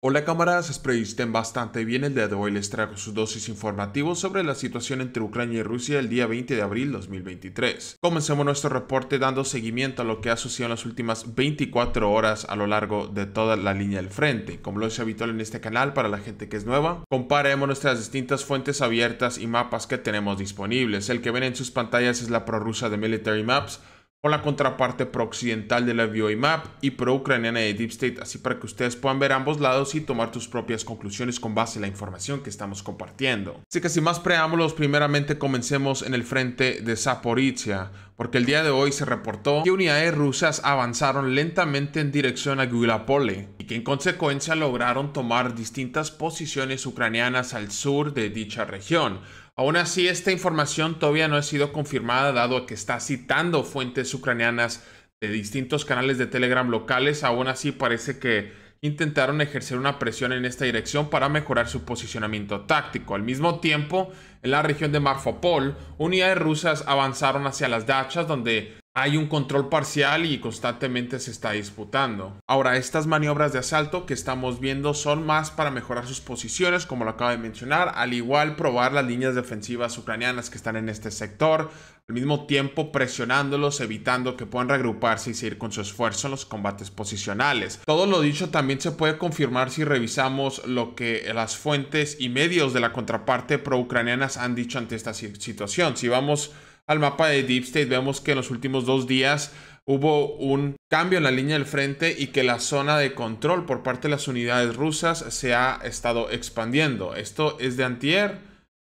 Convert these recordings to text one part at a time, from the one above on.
Hola camaradas, espero que estén bastante bien. El día de hoy les traigo sus dosis informativos sobre la situación entre Ucrania y Rusia el día 20 de abril 2023. Comencemos nuestro reporte dando seguimiento a lo que ha sucedido en las últimas 24 horas a lo largo de toda la línea del frente. Como lo es habitual en este canal para la gente que es nueva, comparemos nuestras distintas fuentes abiertas y mapas que tenemos disponibles. El que ven en sus pantallas es la prorrusa de Military Maps con la contraparte pro-occidental de la VOIMAP y pro-ucraniana de Deep State, así para que ustedes puedan ver ambos lados y tomar tus propias conclusiones con base en la información que estamos compartiendo. Así que sin más preámbulos, primeramente comencemos en el frente de Zaporizhia, porque el día de hoy se reportó que unidades rusas avanzaron lentamente en dirección a Guilapole y que en consecuencia lograron tomar distintas posiciones ucranianas al sur de dicha región, Aún así, esta información todavía no ha sido confirmada dado que está citando fuentes ucranianas de distintos canales de Telegram locales. Aún así, parece que intentaron ejercer una presión en esta dirección para mejorar su posicionamiento táctico. Al mismo tiempo, en la región de Marfopol, unidades rusas avanzaron hacia las dachas donde hay un control parcial y constantemente se está disputando. Ahora, estas maniobras de asalto que estamos viendo son más para mejorar sus posiciones, como lo acabo de mencionar, al igual probar las líneas defensivas ucranianas que están en este sector, al mismo tiempo presionándolos, evitando que puedan reagruparse y seguir con su esfuerzo en los combates posicionales. Todo lo dicho también se puede confirmar si revisamos lo que las fuentes y medios de la contraparte pro-ucranianas han dicho ante esta situación. Si vamos al mapa de Deep State, vemos que en los últimos dos días hubo un cambio en la línea del frente y que la zona de control por parte de las unidades rusas se ha estado expandiendo. Esto es de antier,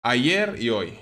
ayer y hoy.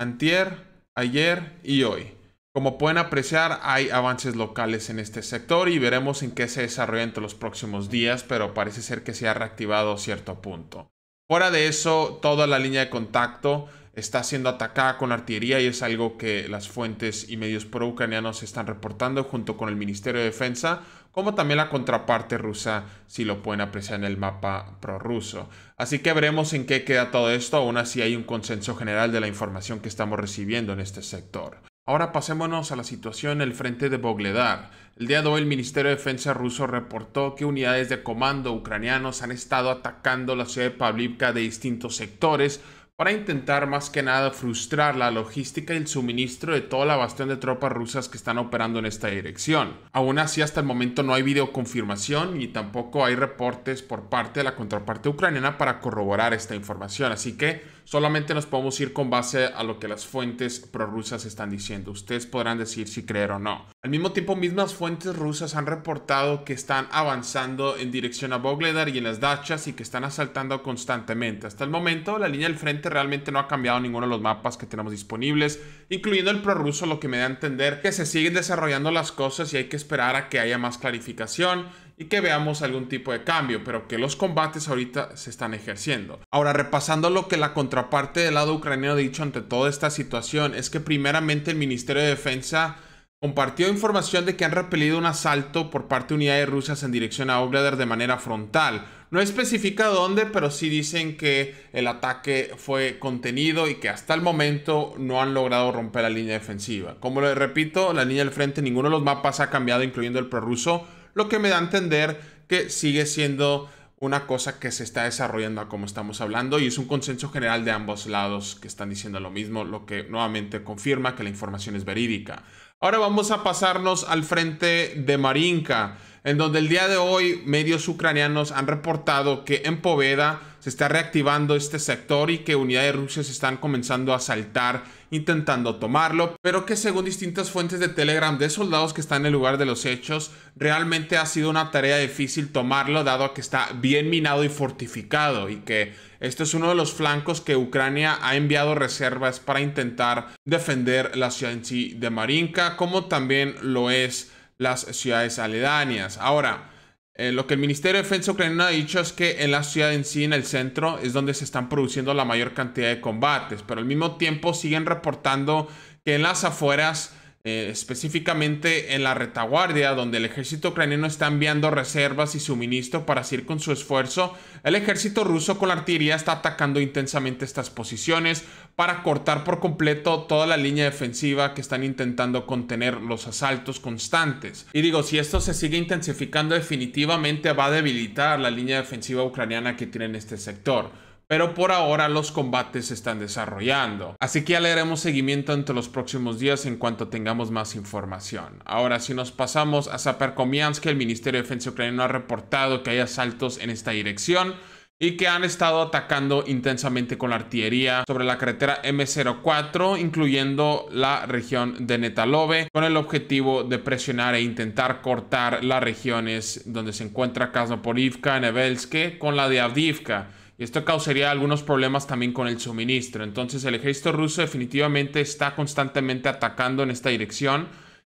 Antier, ayer y hoy. Como pueden apreciar, hay avances locales en este sector y veremos en qué se desarrolla entre los próximos días, pero parece ser que se ha reactivado cierto punto. Fuera de eso, toda la línea de contacto está siendo atacada con artillería y es algo que las fuentes y medios pro-ucranianos están reportando junto con el Ministerio de Defensa, como también la contraparte rusa, si lo pueden apreciar en el mapa prorruso. Así que veremos en qué queda todo esto, aún así hay un consenso general de la información que estamos recibiendo en este sector. Ahora pasémonos a la situación en el frente de Bogledar. El día de hoy el Ministerio de Defensa ruso reportó que unidades de comando ucranianos han estado atacando la ciudad de Pavlivka de distintos sectores para intentar más que nada frustrar la logística y el suministro de toda la bastión de tropas rusas que están operando en esta dirección. Aún así, hasta el momento no hay videoconfirmación y tampoco hay reportes por parte de la contraparte ucraniana para corroborar esta información, así que solamente nos podemos ir con base a lo que las fuentes prorrusas están diciendo. Ustedes podrán decir si creer o no. Al mismo tiempo, mismas fuentes rusas han reportado que están avanzando en dirección a Bogledar y en las dachas y que están asaltando constantemente. Hasta el momento, la línea del frente realmente no ha cambiado ninguno de los mapas que tenemos disponibles, incluyendo el prorruso, lo que me da a entender que se siguen desarrollando las cosas y hay que esperar a que haya más clarificación y que veamos algún tipo de cambio, pero que los combates ahorita se están ejerciendo. Ahora, repasando lo que la contraparte del lado ucraniano ha dicho ante toda esta situación, es que primeramente el Ministerio de Defensa compartió información de que han repelido un asalto por parte de unidades rusas en dirección a Oblader de manera frontal. No especifica dónde, pero sí dicen que el ataque fue contenido y que hasta el momento no han logrado romper la línea defensiva. Como les repito, la línea del frente, ninguno de los mapas ha cambiado, incluyendo el prorruso, lo que me da a entender que sigue siendo una cosa que se está desarrollando a como estamos hablando y es un consenso general de ambos lados que están diciendo lo mismo, lo que nuevamente confirma que la información es verídica. Ahora vamos a pasarnos al frente de Marinka, en donde el día de hoy medios ucranianos han reportado que en Poveda se está reactivando este sector y que unidades rusas están comenzando a saltar intentando tomarlo, pero que según distintas fuentes de Telegram de soldados que están en el lugar de los hechos, realmente ha sido una tarea difícil tomarlo dado que está bien minado y fortificado y que esto es uno de los flancos que Ucrania ha enviado reservas para intentar defender la ciudad en sí de Marinka, como también lo es las ciudades aledañas. Ahora, eh, lo que el Ministerio de Defensa ucraniano ha dicho es que en la ciudad en sí, en el centro, es donde se están produciendo la mayor cantidad de combates, pero al mismo tiempo siguen reportando que en las afueras, eh, específicamente en la retaguardia, donde el ejército ucraniano está enviando reservas y suministro para seguir con su esfuerzo, el ejército ruso con la artillería está atacando intensamente estas posiciones, para cortar por completo toda la línea defensiva que están intentando contener los asaltos constantes. Y digo, si esto se sigue intensificando definitivamente va a debilitar la línea defensiva ucraniana que tiene en este sector. Pero por ahora los combates se están desarrollando. Así que ya le haremos seguimiento entre los próximos días en cuanto tengamos más información. Ahora, si nos pasamos a que el Ministerio de Defensa ucraniano ha reportado que hay asaltos en esta dirección y que han estado atacando intensamente con la artillería sobre la carretera M04, incluyendo la región de Netalove, con el objetivo de presionar e intentar cortar las regiones donde se encuentra Kaznopolivka, Nevelske con la de Avdivka. Y esto causaría algunos problemas también con el suministro. Entonces el ejército ruso definitivamente está constantemente atacando en esta dirección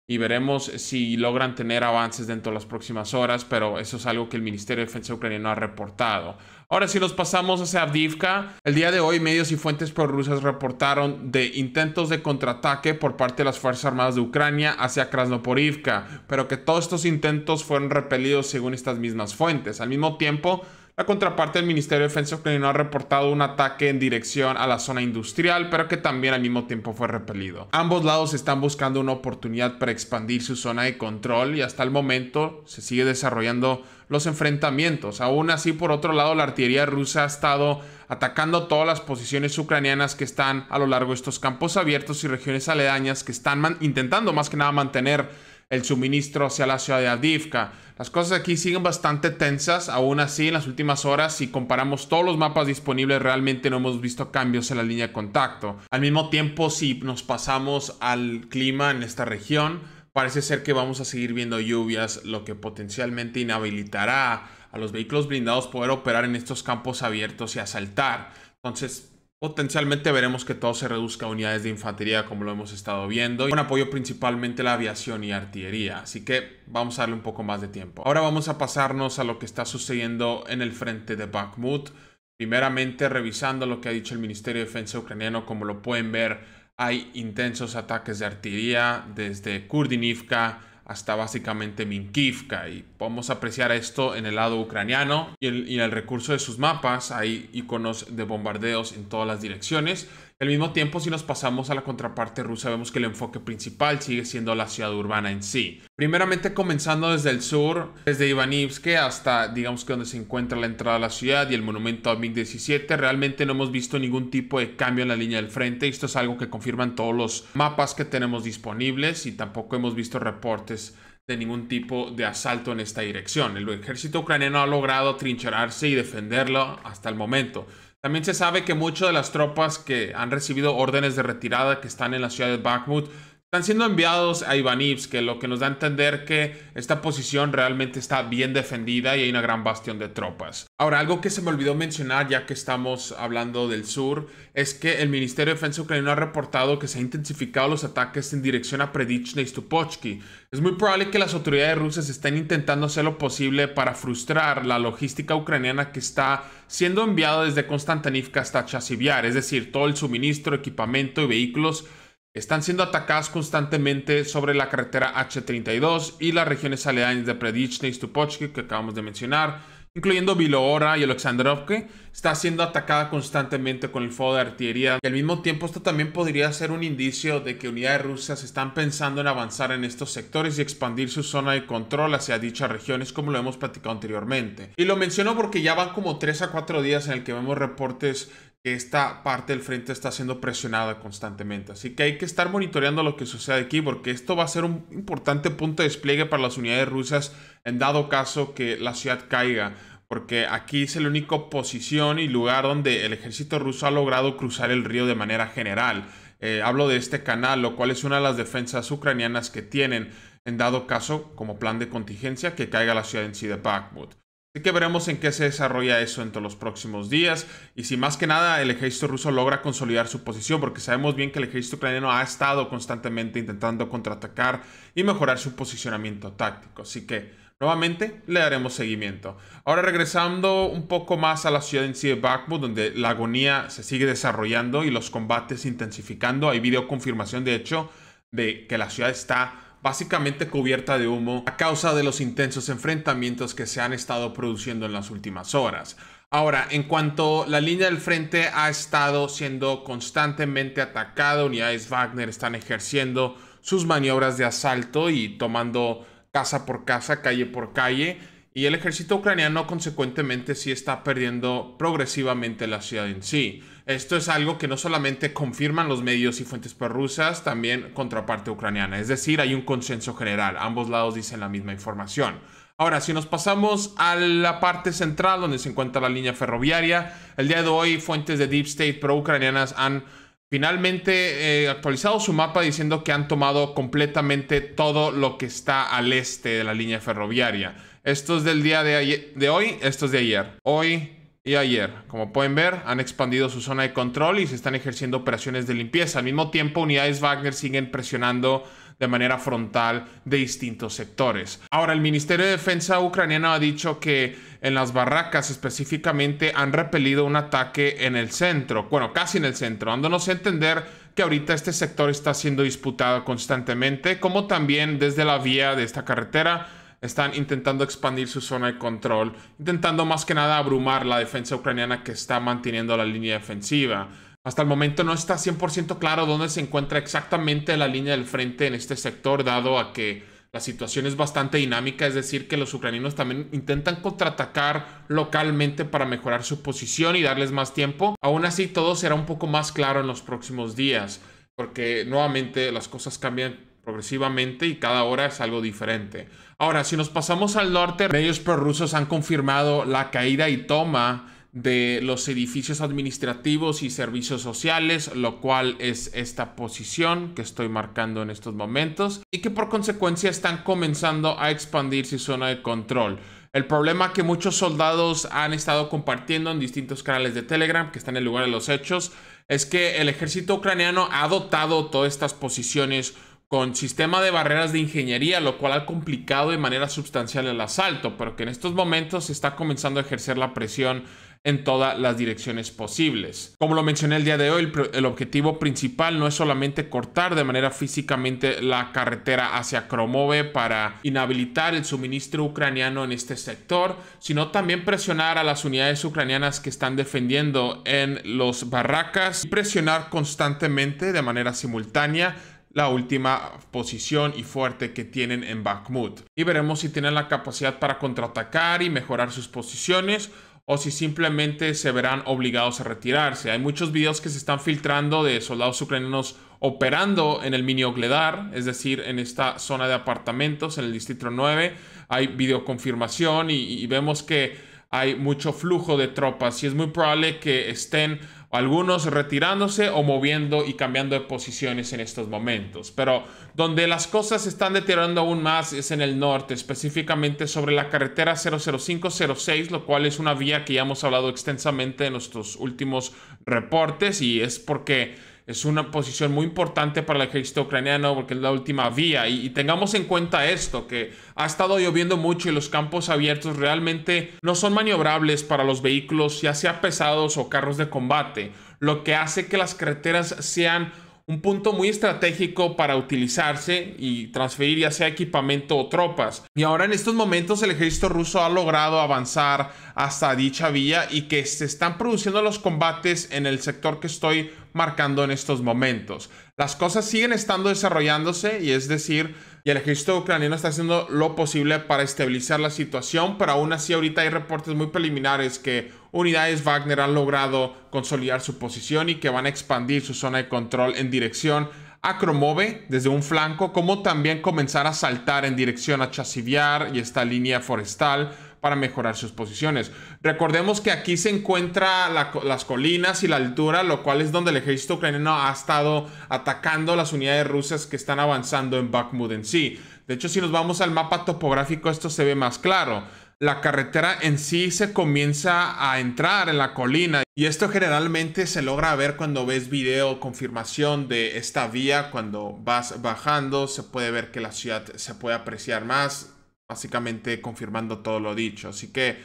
y veremos si logran tener avances dentro de las próximas horas, pero eso es algo que el Ministerio de Defensa ucraniano ha reportado. Ahora si nos pasamos hacia Avdivka, el día de hoy medios y fuentes prorrusas reportaron de intentos de contraataque por parte de las Fuerzas Armadas de Ucrania hacia Krasnoporivka, pero que todos estos intentos fueron repelidos según estas mismas fuentes. Al mismo tiempo, la contraparte del Ministerio de Defensa ucraniano ha reportado un ataque en dirección a la zona industrial, pero que también al mismo tiempo fue repelido. Ambos lados están buscando una oportunidad para expandir su zona de control y hasta el momento se sigue desarrollando los enfrentamientos. Aún así, por otro lado, la artillería rusa ha estado atacando todas las posiciones ucranianas que están a lo largo de estos campos abiertos y regiones aledañas que están intentando más que nada mantener el suministro hacia la ciudad de Adivka. Las cosas aquí siguen bastante tensas, aún así en las últimas horas, si comparamos todos los mapas disponibles, realmente no hemos visto cambios en la línea de contacto. Al mismo tiempo, si nos pasamos al clima en esta región, parece ser que vamos a seguir viendo lluvias, lo que potencialmente inhabilitará a los vehículos blindados poder operar en estos campos abiertos y asaltar. Entonces, Potencialmente veremos que todo se reduzca a unidades de infantería como lo hemos estado viendo y con apoyo principalmente la aviación y artillería, así que vamos a darle un poco más de tiempo. Ahora vamos a pasarnos a lo que está sucediendo en el frente de Bakhmut. Primeramente revisando lo que ha dicho el Ministerio de Defensa ucraniano, como lo pueden ver, hay intensos ataques de artillería desde Kurdinivka hasta básicamente Minkivka y podemos apreciar esto en el lado ucraniano y en el recurso de sus mapas hay iconos de bombardeos en todas las direcciones al mismo tiempo, si nos pasamos a la contraparte rusa, vemos que el enfoque principal sigue siendo la ciudad urbana en sí. Primeramente comenzando desde el sur, desde Ivanivske hasta, digamos que donde se encuentra la entrada a la ciudad y el monumento a MiG-17, realmente no hemos visto ningún tipo de cambio en la línea del frente. Esto es algo que confirman todos los mapas que tenemos disponibles y tampoco hemos visto reportes de ningún tipo de asalto en esta dirección. El ejército ucraniano ha logrado trincherarse y defenderlo hasta el momento. También se sabe que muchas de las tropas que han recibido órdenes de retirada que están en la ciudad de Bakhmut están siendo enviados a Ivanivs, que lo que nos da a entender que esta posición realmente está bien defendida y hay una gran bastión de tropas. Ahora, algo que se me olvidó mencionar, ya que estamos hablando del sur, es que el Ministerio de Defensa ucraniano ha reportado que se han intensificado los ataques en dirección a Predichne y Stupochki. Es muy probable que las autoridades rusas estén intentando hacer lo posible para frustrar la logística ucraniana que está siendo enviada desde Konstantinivka hasta Chasiviar, es decir, todo el suministro, equipamiento y vehículos están siendo atacadas constantemente sobre la carretera H32 y las regiones aledañas de Predichne y Stupochki que acabamos de mencionar, incluyendo Vilohora y Alexandrovke, está siendo atacada constantemente con el fuego de artillería. Y al mismo tiempo esto también podría ser un indicio de que unidades rusas están pensando en avanzar en estos sectores y expandir su zona de control hacia dichas regiones como lo hemos platicado anteriormente. Y lo menciono porque ya van como 3 a 4 días en el que vemos reportes que esta parte del frente está siendo presionada constantemente. Así que hay que estar monitoreando lo que sucede aquí porque esto va a ser un importante punto de despliegue para las unidades rusas en dado caso que la ciudad caiga. Porque aquí es la única posición y lugar donde el ejército ruso ha logrado cruzar el río de manera general. Eh, hablo de este canal, lo cual es una de las defensas ucranianas que tienen en dado caso como plan de contingencia que caiga la ciudad en sí de Bakhmut. Así que veremos en qué se desarrolla eso entre los próximos días y si más que nada el ejército ruso logra consolidar su posición, porque sabemos bien que el ejército ucraniano ha estado constantemente intentando contraatacar y mejorar su posicionamiento táctico. Así que nuevamente le daremos seguimiento. Ahora regresando un poco más a la ciudad en sí de Bakhmut, donde la agonía se sigue desarrollando y los combates intensificando. Hay video confirmación, de hecho, de que la ciudad está básicamente cubierta de humo a causa de los intensos enfrentamientos que se han estado produciendo en las últimas horas. Ahora, en cuanto la línea del frente ha estado siendo constantemente atacada, unidades Wagner están ejerciendo sus maniobras de asalto y tomando casa por casa, calle por calle, y el ejército ucraniano consecuentemente sí está perdiendo progresivamente la ciudad en sí. Esto es algo que no solamente confirman los medios y fuentes prorrusas, también contraparte ucraniana. Es decir, hay un consenso general. Ambos lados dicen la misma información. Ahora, si nos pasamos a la parte central donde se encuentra la línea ferroviaria, el día de hoy fuentes de Deep State pro-ucranianas han finalmente eh, actualizado su mapa diciendo que han tomado completamente todo lo que está al este de la línea ferroviaria. Esto es del día de, de hoy, esto es de ayer. Hoy y ayer. Como pueden ver, han expandido su zona de control y se están ejerciendo operaciones de limpieza. Al mismo tiempo, unidades Wagner siguen presionando de manera frontal de distintos sectores. Ahora, el Ministerio de Defensa ucraniano ha dicho que en las barracas específicamente han repelido un ataque en el centro, bueno, casi en el centro, dándonos a entender que ahorita este sector está siendo disputado constantemente, como también desde la vía de esta carretera están intentando expandir su zona de control, intentando más que nada abrumar la defensa ucraniana que está manteniendo la línea defensiva. Hasta el momento no está 100% claro dónde se encuentra exactamente la línea del frente en este sector, dado a que la situación es bastante dinámica, es decir, que los ucranianos también intentan contraatacar localmente para mejorar su posición y darles más tiempo. Aún así, todo será un poco más claro en los próximos días, porque nuevamente las cosas cambian progresivamente y cada hora es algo diferente. Ahora, si nos pasamos al norte, medios prorrusos han confirmado la caída y toma de los edificios administrativos y servicios sociales, lo cual es esta posición que estoy marcando en estos momentos y que por consecuencia están comenzando a expandir su zona de control. El problema que muchos soldados han estado compartiendo en distintos canales de Telegram que están en el lugar de los hechos es que el ejército ucraniano ha dotado todas estas posiciones con sistema de barreras de ingeniería, lo cual ha complicado de manera sustancial el asalto, pero que en estos momentos se está comenzando a ejercer la presión en todas las direcciones posibles. Como lo mencioné el día de hoy, el, objetivo principal no es solamente cortar de manera físicamente la carretera hacia Kromove para inhabilitar el suministro ucraniano en este sector, sino también presionar a las unidades ucranianas que están defendiendo en los barracas y presionar constantemente de manera simultánea la última posición y fuerte que tienen en Bakhmut. Y veremos si tienen la capacidad para contraatacar y mejorar sus posiciones o si simplemente se verán obligados a retirarse. Hay muchos videos que se están filtrando de soldados ucranianos operando en el mini Ogledar, es decir, en esta zona de apartamentos en el distrito 9. Hay videoconfirmación y vemos que hay mucho flujo de tropas y es muy probable que estén algunos retirándose o moviendo y cambiando de posiciones en estos momentos. Pero donde las cosas están deteriorando aún más es en el norte, específicamente sobre la carretera 00506, lo cual es una vía que ya hemos hablado extensamente en nuestros últimos reportes y es porque es una posición muy importante para el ejército ucraniano porque es la última vía. Y, tengamos en cuenta esto, que ha estado lloviendo mucho y los campos abiertos realmente no son maniobrables para los vehículos, ya sea pesados o carros de combate, lo que hace que las carreteras sean un punto muy estratégico para utilizarse y transferir ya sea equipamiento o tropas. Y ahora en estos momentos el ejército ruso ha logrado avanzar hasta dicha vía y que se están produciendo los combates en el sector que estoy marcando en estos momentos. Las cosas siguen estando desarrollándose y es decir, y el ejército ucraniano está haciendo lo posible para estabilizar la situación, pero aún así ahorita hay reportes muy preliminares que unidades Wagner han logrado consolidar su posición y que van a expandir su zona de control en dirección a Kromove desde un flanco, como también comenzar a saltar en dirección a Chasiviar y esta línea forestal para mejorar sus posiciones. Recordemos que aquí se encuentran las colinas y la altura, lo cual es donde el ejército ucraniano ha estado atacando las unidades rusas que están avanzando en Bakhmut en sí. De hecho, si nos vamos al mapa topográfico, esto se ve más claro. La carretera en sí se comienza a entrar en la colina y esto generalmente se logra ver cuando ves video confirmación de esta vía, cuando vas bajando, se puede ver que la ciudad se puede apreciar más, básicamente confirmando todo lo dicho. Así que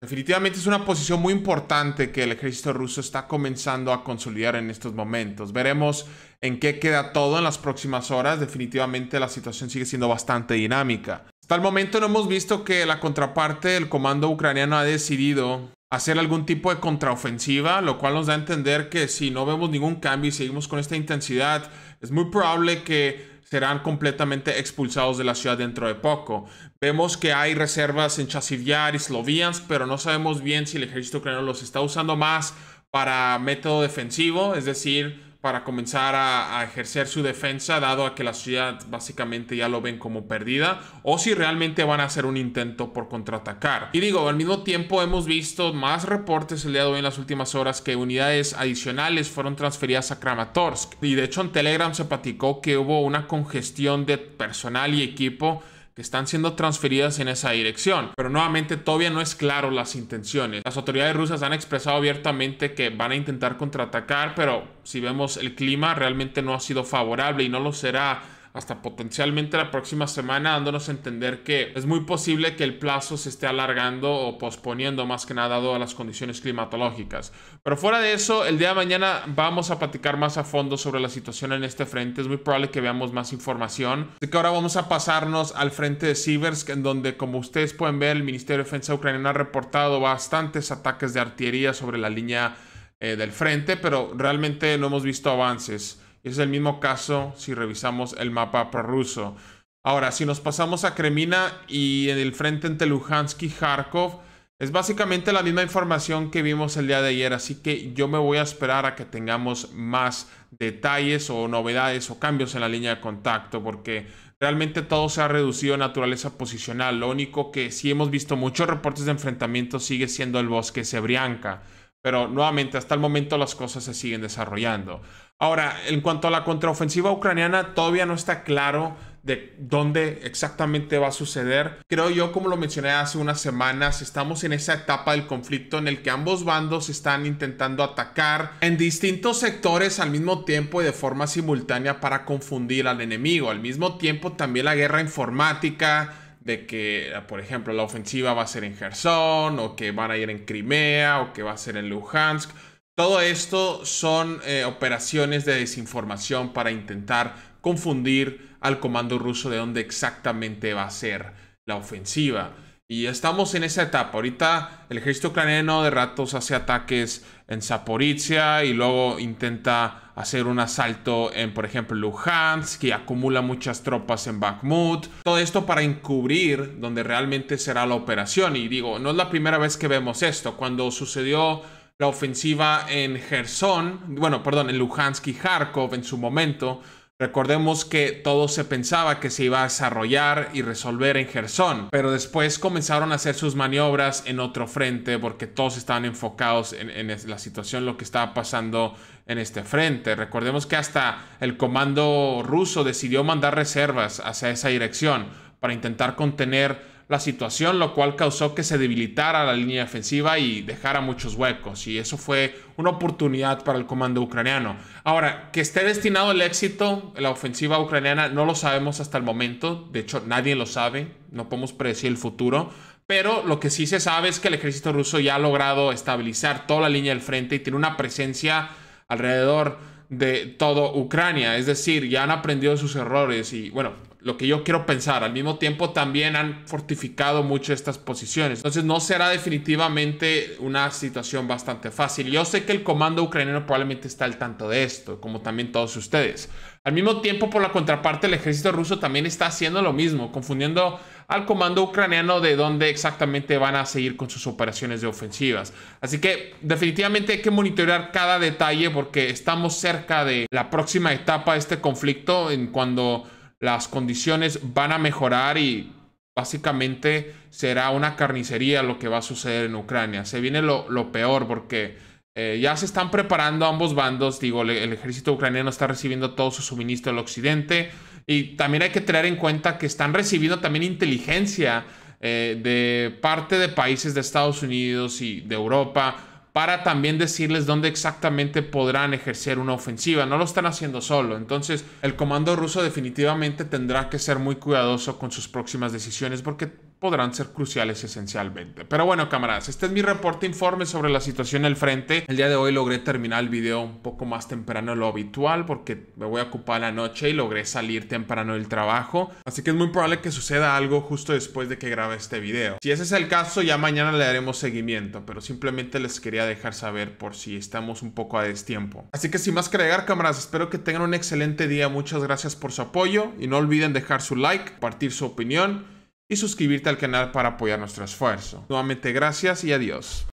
definitivamente es una posición muy importante que el ejército ruso está comenzando a consolidar en estos momentos. Veremos en qué queda todo en las próximas horas. Definitivamente la situación sigue siendo bastante dinámica. Hasta el momento no hemos visto que la contraparte del comando ucraniano ha decidido hacer algún tipo de contraofensiva, lo cual nos da a entender que si no vemos ningún cambio y seguimos con esta intensidad, es muy probable que serán completamente expulsados de la ciudad dentro de poco. Vemos que hay reservas en Chasivyar y Sloviansk, pero no sabemos bien si el ejército ucraniano los está usando más para método defensivo, es decir, para comenzar a, ejercer su defensa, dado a que la ciudad básicamente ya lo ven como perdida, o si realmente van a hacer un intento por contraatacar. Y digo, al mismo tiempo hemos visto más reportes el día de hoy en las últimas horas que unidades adicionales fueron transferidas a Kramatorsk. Y de hecho en Telegram se platicó que hubo una congestión de personal y equipo que están siendo transferidas en esa dirección. Pero nuevamente todavía no es claro las intenciones. Las autoridades rusas han expresado abiertamente que van a intentar contraatacar, pero si vemos el clima realmente no ha sido favorable y no lo será hasta potencialmente la próxima semana, dándonos a entender que es muy posible que el plazo se esté alargando o posponiendo más que nada dado a las condiciones climatológicas. Pero fuera de eso, el día de mañana vamos a platicar más a fondo sobre la situación en este frente. Es muy probable que veamos más información. Así que ahora vamos a pasarnos al frente de Siversk, en donde, como ustedes pueden ver, el Ministerio de Defensa ucraniano ha reportado bastantes ataques de artillería sobre la línea eh, del frente, pero realmente no hemos visto avances. Es el mismo caso si revisamos el mapa prorruso. Ahora, si nos pasamos a Kremina y en el frente entre Luhansk y Kharkov, es básicamente la misma información que vimos el día de ayer, así que yo me voy a esperar a que tengamos más detalles o novedades o cambios en la línea de contacto, porque realmente todo se ha reducido a naturaleza posicional. Lo único que sí hemos visto muchos reportes de enfrentamiento sigue siendo el bosque Sebrianka. Pero nuevamente, hasta el momento las cosas se siguen desarrollando. Ahora, en cuanto a la contraofensiva ucraniana, todavía no está claro de dónde exactamente va a suceder. Creo yo, como lo mencioné hace unas semanas, estamos en esa etapa del conflicto en el que ambos bandos están intentando atacar en distintos sectores al mismo tiempo y de forma simultánea para confundir al enemigo. Al mismo tiempo, también la guerra informática de que, ah, por ejemplo, la ofensiva va a ser en Gerson, o que van a ir en Crimea, o que va a ser en Luhansk. Todo esto son eh, operaciones de desinformación para intentar confundir al comando ruso de dónde exactamente va a ser la ofensiva. Y estamos en esa etapa. Ahorita el ejército ucraniano de ratos hace ataques en Zaporizhia y luego intenta hacer un asalto en, por ejemplo, Luhansk que acumula muchas tropas en Bakhmut. Todo esto para encubrir donde realmente será la operación. Y digo, no es la primera vez que vemos esto. Cuando sucedió la ofensiva en Gerson, bueno, perdón, en Luhansk y Kharkov en su momento, Recordemos que todo se pensaba que se iba a desarrollar y resolver en Gerson, pero después comenzaron a hacer sus maniobras en otro frente porque todos estaban enfocados en, en la situación, lo que estaba pasando en este frente. Recordemos que hasta el comando ruso decidió mandar reservas hacia esa dirección para intentar contener la situación, lo cual causó que se debilitara la línea ofensiva y dejara muchos huecos. Y eso fue una oportunidad para el comando ucraniano. Ahora, que esté destinado el éxito la ofensiva ucraniana, no lo sabemos hasta el momento. De hecho, nadie lo sabe. No podemos predecir el futuro. Pero lo que sí se sabe es que el ejército ruso ya ha logrado estabilizar toda la línea del frente y tiene una presencia alrededor de todo Ucrania. Es decir, ya han aprendido sus errores y bueno, lo que yo quiero pensar. Al mismo tiempo también han fortificado mucho estas posiciones. Entonces no será definitivamente una situación bastante fácil. Yo sé que el comando ucraniano probablemente está al tanto de esto, como también todos ustedes. Al mismo tiempo, por la contraparte, el ejército ruso también está haciendo lo mismo, confundiendo al comando ucraniano de dónde exactamente van a seguir con sus operaciones de ofensivas. Así que definitivamente hay que monitorear cada detalle porque estamos cerca de la próxima etapa de este conflicto en cuando las condiciones van a mejorar y básicamente será una carnicería lo que va a suceder en Ucrania. Se viene lo, peor porque eh, ya se están preparando ambos bandos. Digo, el, ejército ucraniano está recibiendo todo su suministro del occidente. Y también hay que tener en cuenta que están recibiendo también inteligencia eh, de parte de países de Estados Unidos y de Europa para también decirles dónde exactamente podrán ejercer una ofensiva. No lo están haciendo solo. Entonces el comando ruso definitivamente tendrá que ser muy cuidadoso con sus próximas decisiones porque podrán ser cruciales esencialmente. Pero bueno, camaradas, este es mi reporte informe sobre la situación del frente. El día de hoy logré terminar el video un poco más temprano de lo habitual porque me voy a ocupar la noche y logré salir temprano del trabajo. Así que es muy probable que suceda algo justo después de que grabe este video. Si ese es el caso, ya mañana le daremos seguimiento, pero simplemente les quería dejar saber por si estamos un poco a destiempo. Así que sin más que agregar, camaradas, espero que tengan un excelente día. Muchas gracias por su apoyo y no olviden dejar su like, compartir su opinión y suscribirte al canal para apoyar nuestro esfuerzo. Nuevamente gracias y adiós.